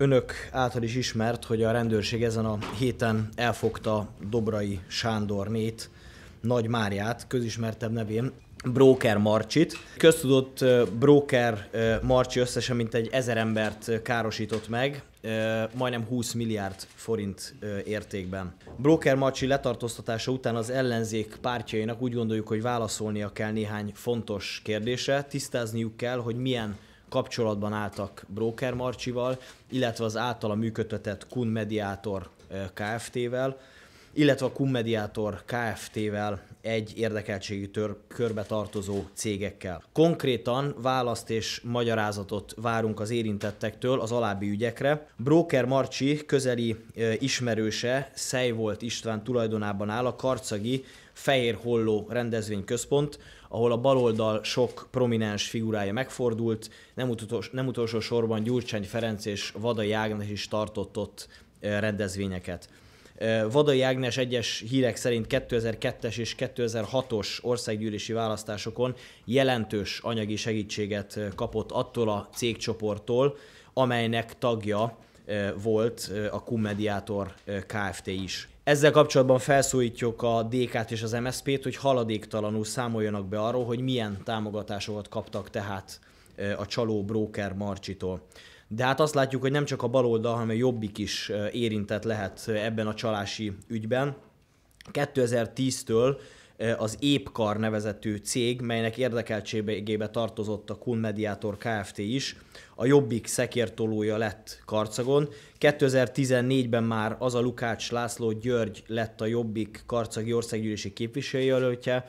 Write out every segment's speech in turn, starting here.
Önök által is ismert, hogy a rendőrség ezen a héten elfogta Dobrai Sándornét, Nagy Máriát, közismertebb nevén, Broker Marcsit. Köztudott Broker Marcsi összesen mint egy ezer embert károsított meg, majdnem 20 milliárd forint értékben. Broker Marcsi letartóztatása után az ellenzék pártjainak úgy gondoljuk, hogy válaszolnia kell néhány fontos kérdése, tisztázniuk kell, hogy milyen kapcsolatban álltak Broker Marcsival, illetve az általa működtetett Kun Mediátor eh, Kft-vel, illetve a Kummediátor Kft-vel egy érdekeltségi tör, körbe tartozó cégekkel. Konkrétan választ és magyarázatot várunk az érintettektől az alábbi ügyekre. Broker Marcsi közeli e, ismerőse Szejvolt István tulajdonában áll a karcagi Fehér Holló rendezvényközpont, ahol a baloldal sok prominens figurája megfordult, nem utolsó, nem utolsó sorban Gyurcsány Ferenc és Vadai Ágnes is tartott ott rendezvényeket. Eh, Vadai Ágnes egyes hírek szerint 2002-es és 2006-os országgyűlési választásokon jelentős anyagi segítséget eh, kapott attól a cégcsoporttól, amelynek tagja eh, volt a Kummediátor Kft. is. Ezzel kapcsolatban felszólítjuk a DK-t és az MSZP-t, hogy haladéktalanul számoljanak be arról, hogy milyen támogatásokat kaptak tehát a csaló bróker Marcsitól. De hát azt látjuk, hogy nem csak a baloldal, hanem a jobbik is érintett lehet ebben a csalási ügyben. 2010-től az Épkar nevezető cég, melynek érdekeltségébe tartozott a Kun Mediator Kft. is, a jobbik szekértolója lett Karcagon. 2014-ben már az a Lukács László György lett a jobbik karcagi országgyűlési képviselőjelöltje,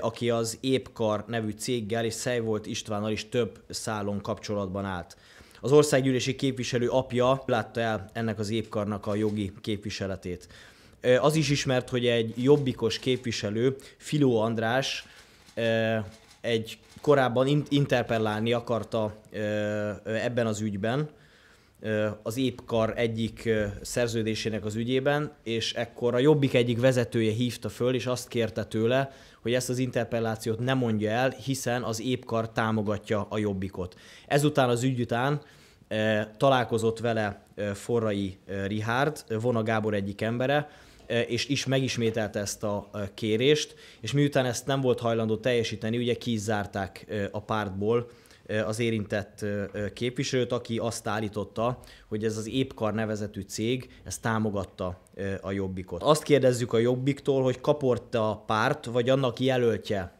aki az Épkar nevű céggel és Szejvolt Istvánnal is több szálon kapcsolatban állt. Az országgyűlési képviselő apja látta el ennek az épkarnak a jogi képviseletét. Az is ismert, hogy egy jobbikos képviselő, Filó András, egy korábban interpellálni akarta ebben az ügyben, az épkar egyik szerződésének az ügyében, és ekkor a Jobbik egyik vezetője hívta föl, és azt kérte tőle, hogy ezt az interpellációt nem mondja el, hiszen az épkar támogatja a Jobbikot. Ezután az ügy után találkozott vele Forrai Rihárd, Vona Gábor egyik embere, és is megismételte ezt a kérést, és miután ezt nem volt hajlandó teljesíteni, ugye kizárták a pártból az érintett képviselőt, aki azt állította, hogy ez az Épkar nevezetű cég, ez támogatta a Jobbikot. Azt kérdezzük a Jobbiktól, hogy kaporta a párt, vagy annak jelöltje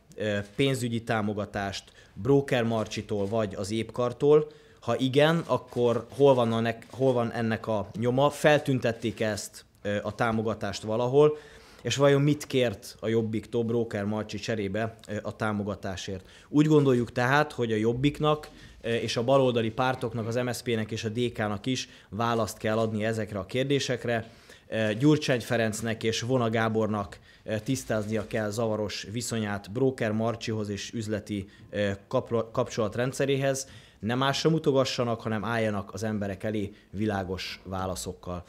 pénzügyi támogatást Broker Marcsitól, vagy az Épkartól, ha igen, akkor hol van, ennek, hol van ennek a nyoma? Feltüntették ezt a támogatást valahol, és vajon mit kért a jobbik tobroker Marcsi cserébe a támogatásért. Úgy gondoljuk tehát, hogy a Jobbiknak és a baloldali pártoknak, az MSZP-nek és a DK-nak is választ kell adni ezekre a kérdésekre. Gyurcsány Ferencnek és Vona Gábornak tisztáznia kell zavaros viszonyát Broker Marcsihoz és üzleti kapcsolatrendszeréhez. Nem másra mutogassanak, hanem álljanak az emberek elé világos válaszokkal.